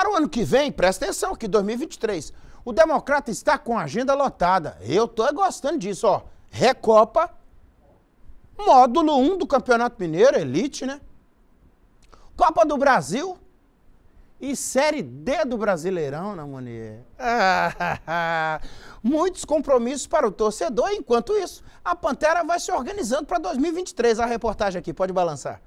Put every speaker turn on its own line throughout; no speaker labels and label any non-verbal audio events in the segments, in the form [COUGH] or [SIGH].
Para o ano que vem, presta atenção, que 2023, o Democrata está com a agenda lotada. Eu estou gostando disso, ó. Recopa, módulo 1 do Campeonato Mineiro, elite, né? Copa do Brasil e Série D do Brasileirão, na né, Monier. [LAUGHS] Muitos compromissos para o torcedor, enquanto isso, a Pantera vai se organizando para 2023. A reportagem aqui, pode balançar.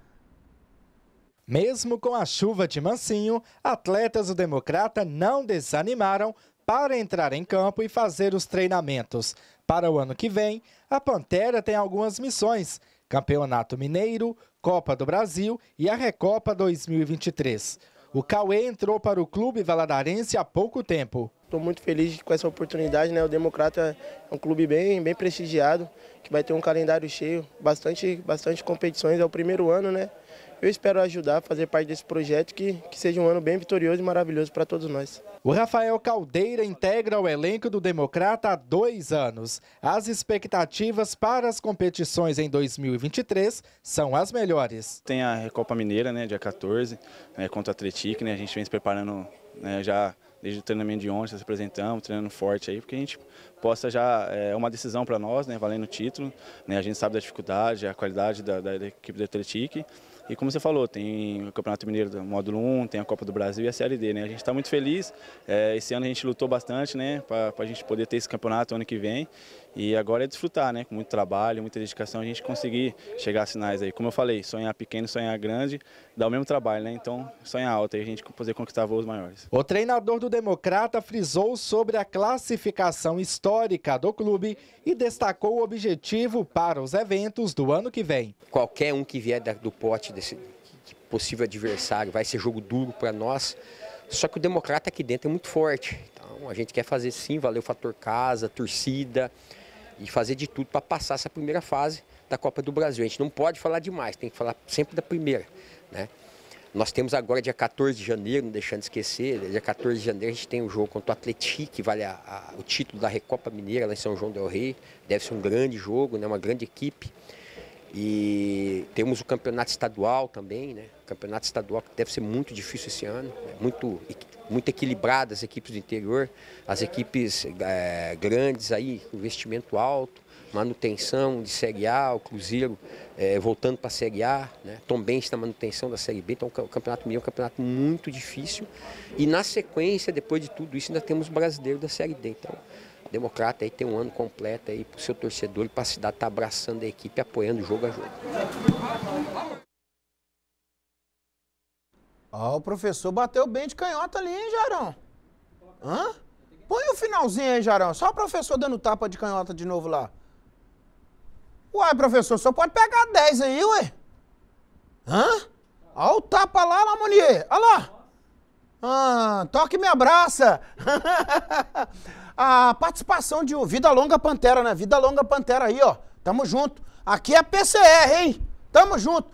Mesmo com a chuva de mansinho, atletas do Democrata não desanimaram para entrar em campo e fazer os treinamentos. Para o ano que vem, a Pantera tem algumas missões: Campeonato Mineiro, Copa do Brasil e a Recopa 2023. O Cauê entrou para o clube valadarense há pouco tempo. Estou muito feliz com essa oportunidade, né? O Democrata é um clube bem, bem prestigiado, que vai ter um calendário cheio, bastante, bastante competições. É o primeiro ano, né? Eu espero ajudar, fazer parte desse projeto, que, que seja um ano bem vitorioso e maravilhoso para todos nós. O Rafael Caldeira integra o elenco do Democrata há dois anos. As expectativas para as competições em 2023 são as
melhores. Tem a Recopa Mineira, né, dia 14, né, contra a Atletique, né, a gente vem se preparando né, já desde o treinamento de ontem, se apresentamos, treinando forte aí, porque a gente possa já, é uma decisão para nós, né, valendo o título, né, a gente sabe da dificuldade, a qualidade da, da, da equipe do Atletique, e como você falou, tem o Campeonato Mineiro do Módulo 1, tem a Copa do Brasil e a Série D, né? A gente está muito feliz. É, esse ano a gente lutou bastante, né? Para a gente poder ter esse campeonato ano que vem. E agora é desfrutar, né? Com muito trabalho, muita dedicação, a gente conseguir chegar a sinais aí. Como eu falei, sonhar pequeno, sonhar grande, dá o mesmo trabalho, né? Então, sonhar alto e a gente poder conquistar voos maiores.
O treinador do Democrata frisou sobre a classificação histórica do
clube e destacou o objetivo para os eventos do ano que vem. Qualquer um que vier do pote desse possível adversário, vai ser jogo duro para nós. Só que o democrata aqui dentro é muito forte. Então a gente quer fazer sim, valer o fator casa, torcida e fazer de tudo para passar essa primeira fase da Copa do Brasil. A gente não pode falar demais, tem que falar sempre da primeira, né? Nós temos agora dia 14 de janeiro, não deixando de esquecer, dia 14 de janeiro a gente tem um jogo contra o Atlético, que vale a, a, o título da Recopa Mineira lá em São João del Rei. Deve ser um grande jogo, né? uma grande equipe. E temos o campeonato estadual também, né? O campeonato estadual que deve ser muito difícil esse ano, né? muito, muito equilibrado as equipes do interior, as equipes é, grandes aí, investimento alto, manutenção de Série A, o Cruzeiro é, voltando para a Série A, né? também está manutenção da Série B, então o Campeonato Mineiro é um campeonato muito difícil. E na sequência, depois de tudo isso, ainda temos o brasileiro da Série D. Então, Democrata aí tem um ano completo aí para o seu torcedor e para a cidade estar tá abraçando a equipe, apoiando jogo a jogo.
Ó, o professor bateu bem de canhota ali, hein, Jarão? Hã? Põe o finalzinho aí, Jarão. Só o professor dando tapa de canhota de novo lá. Uai, professor, só pode pegar 10 aí, ué. Hã? Olha o tapa lá, Lamonier. Olha lá. Ah, toque me abraça. [LAUGHS] a participação de Vida Longa Pantera, né? Vida Longa Pantera aí, ó. Tamo junto. Aqui é PCR, hein? Tamo junto.